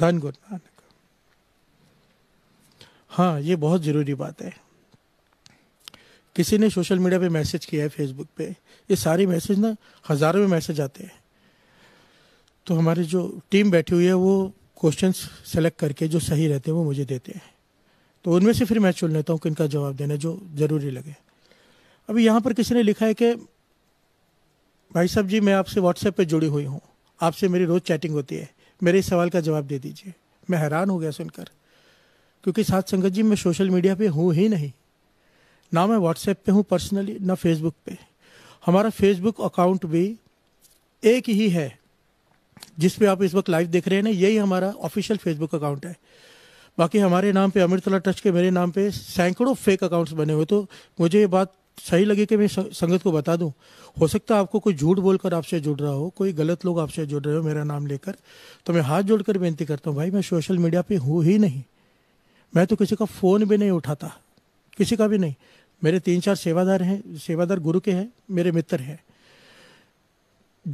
धन गुरु नानक हाँ ये बहुत ज़रूरी बात है किसी ने सोशल मीडिया पे मैसेज किया है फेसबुक पे ये सारे मैसेज ना हज़ारों में मैसेज आते हैं तो हमारी जो टीम बैठी हुई है वो क्वेश्चन सेलेक्ट करके जो सही रहते हैं वो मुझे देते हैं तो उनमें से फिर मैं चुन लेता हूँ कि इनका जवाब देना जो ज़रूरी लगे अभी यहाँ पर किसी ने लिखा है कि भाई साहब जी मैं आपसे व्हाट्सएप पे जुड़ी हुई हूँ आपसे मेरी रोज़ चैटिंग होती है मेरे इस सवाल का जवाब दे दीजिए मैं हैरान हो गया सुनकर क्योंकि साथ संगत जी मैं सोशल मीडिया पे हूँ ही नहीं ना मैं व्हाट्सएप पे हूँ पर्सनली ना फेसबुक पे हमारा फेसबुक अकाउंट भी एक ही है जिस पे आप इस वक्त लाइव देख रहे हैं ना यही हमारा ऑफिशियल फेसबुक अकाउंट है बाकी हमारे नाम पे अमृतला ट्रस्ट के मेरे नाम पे सैकड़ों फेक अकाउंट्स बने हुए तो मुझे ये बात सही लगे कि मैं संगत को बता दूं हो सकता है आपको कोई झूठ बोलकर आपसे जुड़ रहा हो कोई गलत लोग आपसे जुड़ रहे हो मेरा नाम लेकर तो मैं हाथ जोड़कर बेनती करता हूँ भाई मैं सोशल मीडिया पे हूँ ही नहीं मैं तो किसी का फ़ोन भी नहीं उठाता किसी का भी नहीं मेरे तीन चार सेवादार हैं सेवादार गुरु के हैं मेरे मित्र हैं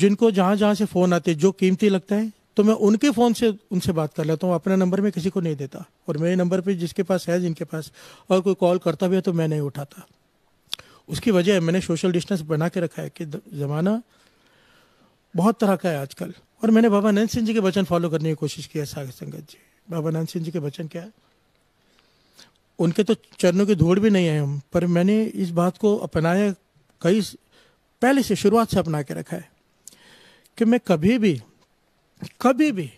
जिनको जहाँ जहाँ से फ़ोन आते जो कीमती लगता है तो मैं उनके फ़ोन से उनसे बात कर लेता हूँ अपना नंबर मैं किसी को नहीं देता और मेरे नंबर पे जिसके पास है जिनके पास और कोई कॉल करता भी है तो मैं नहीं उठाता उसकी वजह है मैंने सोशल डिस्टेंस बना के रखा है कि ज़माना बहुत तरह का है आजकल और मैंने बाबा नैन सिंह जी के वचन फॉलो करने की कोशिश की है सागर संगत जी बाबा नैन सिंह जी के वचन क्या है उनके तो चरणों की धूड़ भी नहीं है हम पर मैंने इस बात को अपनाया कई पहले से शुरुआत से अपना के रखा है कि मैं कभी भी कभी भी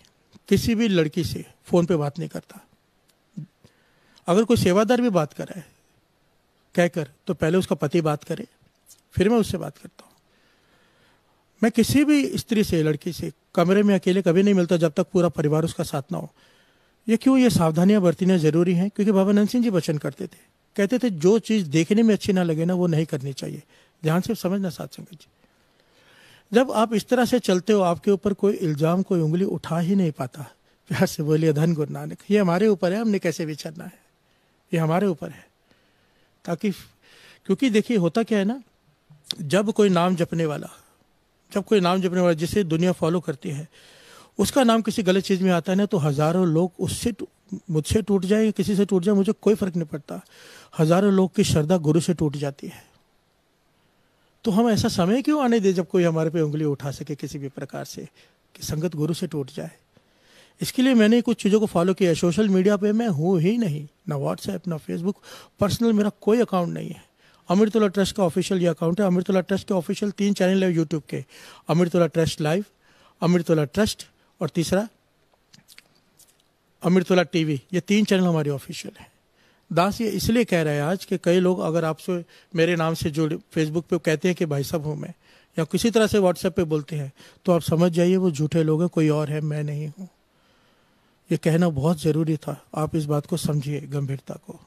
किसी भी लड़की से फ़ोन पे बात नहीं करता अगर कोई सेवादार भी बात कर रहा है कहकर तो पहले उसका पति बात करे फिर मैं उससे बात करता हूँ मैं किसी भी स्त्री से लड़की से कमरे में अकेले कभी नहीं मिलता जब तक पूरा परिवार उसका साथ ना हो ये क्यों ये सावधानियां बरतना जरूरी हैं क्योंकि बाबा नंद सिंह जी वचन करते थे कहते थे जो चीज़ देखने में अच्छी ना लगे ना वो नहीं करनी चाहिए ध्यान से समझना साथ संगत जी जब आप इस तरह से चलते हो आपके ऊपर कोई इल्ज़ाम कोई उंगली उठा ही नहीं पाता प्यार से बोलिए धन गुरु नानक ये हमारे ऊपर है हमने कैसे विचरना है ये हमारे ऊपर है ताकि क्योंकि देखिए होता क्या है ना जब कोई नाम जपने वाला जब कोई नाम जपने वाला जिसे दुनिया फॉलो करती है उसका नाम किसी गलत चीज़ में आता है ना तो हज़ारों लोग उससे मुझसे टूट जाए या किसी से टूट जाए मुझे कोई फर्क नहीं पड़ता हज़ारों लोग की श्रद्धा गुरु से टूट जाती है तो हम ऐसा समय क्यों आने दें जब कोई हमारे पे उंगली उठा सके किसी भी प्रकार से कि संगत गुरु से टूट जाए इसके लिए मैंने कुछ चीज़ों को फॉलो किया सोशल मीडिया पे मैं हूँ ही नहीं ना व्हाट्सएप ना फेसबुक पर्सनल मेरा कोई अकाउंट नहीं है अमृतोला ट्रस्ट का ऑफिशियल ये अकाउंट है अमृतोला ट्रस्ट के ऑफिशियल तीन चैनल है यूट्यूब के Amritola trust live Amritola trust और तीसरा अमृतोला टीवी ये तीन चैनल हमारे ऑफिशियल हैं दास ये इसलिए कह रहे हैं आज कि कई लोग अगर आपसे मेरे नाम से जुड़े फेसबुक पे कहते हैं कि भाई साहब हूँ मैं या किसी तरह से व्हाट्सएप पे बोलते हैं तो आप समझ जाइए वो झूठे लोग हैं कोई और है मैं नहीं हूँ ये कहना बहुत ज़रूरी था आप इस बात को समझिए गंभीरता को